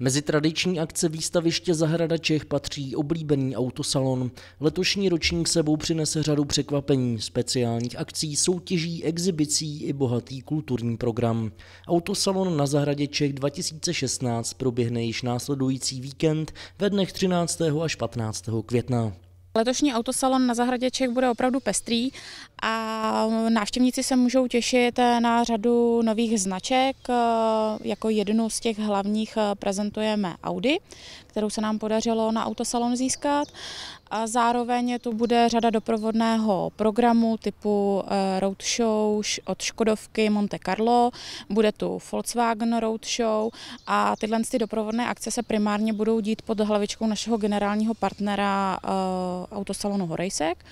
Mezi tradiční akce výstaviště Zahrada Čech patří oblíbený autosalon. Letošní ročník sebou přinese řadu překvapení, speciálních akcí, soutěží, exibicí i bohatý kulturní program. Autosalon na Zahradě Čech 2016 proběhne již následující víkend ve dnech 13. až 15. května. Letošní autosalon na zahradě Čech bude opravdu pestrý a návštěvníci se můžou těšit na řadu nových značek. Jako jednu z těch hlavních eh, prezentujeme Audi, kterou se nám podařilo na autosalon získat. A zároveň to bude řada doprovodného programu typu eh, roadshow od Škodovky Monte Carlo, bude tu Volkswagen roadshow a tyhle ty doprovodné akce se primárně budou dít pod hlavičkou našeho generálního partnera eh, autosalonu Horejsek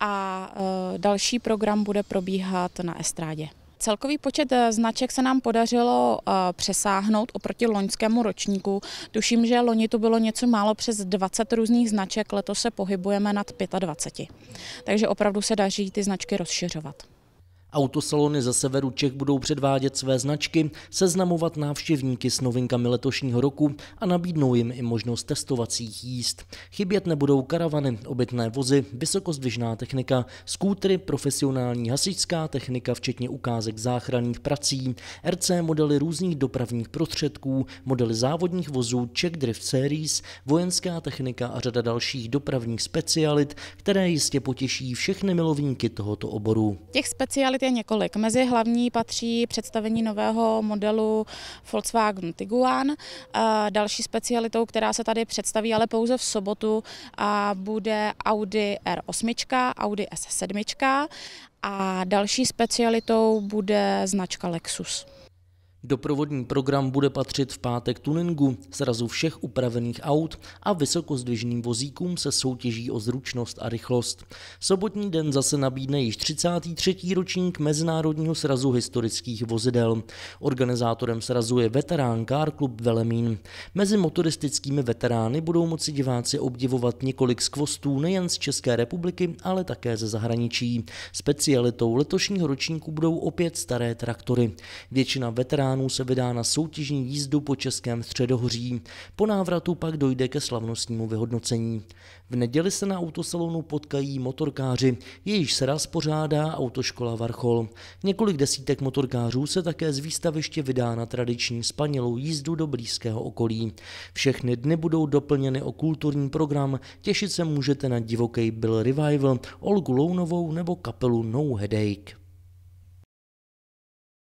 a eh, další program bude probíhat na estrádě. Celkový počet eh, značek se nám podařilo eh, přesáhnout oproti loňskému ročníku. Tuším, že loni to bylo něco málo přes 20 různých značek, letos se pohybujeme nad 25. Takže opravdu se daří ty značky rozšiřovat. Autosalony ze severu Čech budou předvádět své značky, seznamovat návštěvníky s novinkami letošního roku a nabídnou jim i možnost testovacích jízd. Chybět nebudou karavany, obytné vozy, vysokozdvižná technika, skútry, profesionální hasičská technika, včetně ukázek záchranných prací, RC modely různých dopravních prostředků, modely závodních vozů, Czech Drift Series, vojenská technika a řada dalších dopravních specialit, které jistě potěší všechny milovníky tohoto oboru. Těch specialit lokalit je několik. Mezi hlavní patří představení nového modelu Volkswagen Tiguan. Eh, další specialitou, která se tady představí, ale pouze v sobotu, bude Audi R8, Audi S7 a další specialitou bude značka Lexus. Doprovodný program bude patřit v pátek tuningu, srazu všech upravených aut a vysokozdvižným vozíkům se soutěží o zručnost a rychlost. Sobotní den zase nabídne již 33. ročník Mezinárodního srazu historických vozidel. Organizátorem srazu je veterán Car Club Velemín. Mezi motoristickými veterány budou moci diváci obdivovat několik skvostů nejen z České republiky, ale také ze zahraničí. Specialitou letošního ročníku budou opět staré traktory. Většina veteránů veteránů se vydá na soutěžní jízdu po Českém středohoří. Po návratu pak dojde ke slavnostnímu vyhodnocení. V neděli se na autosalonu potkají motorkáři, jejíž raz pořádá autoškola Varchol. Několik desítek motorkářů se také z výstaviště vydá na tradiční spanělou jízdu do blízkého okolí. Všechny dny budou doplněny o kulturní program, těšit se můžete na divoký Bill Revival, Olgu Lounovou nebo kapelu No Headache.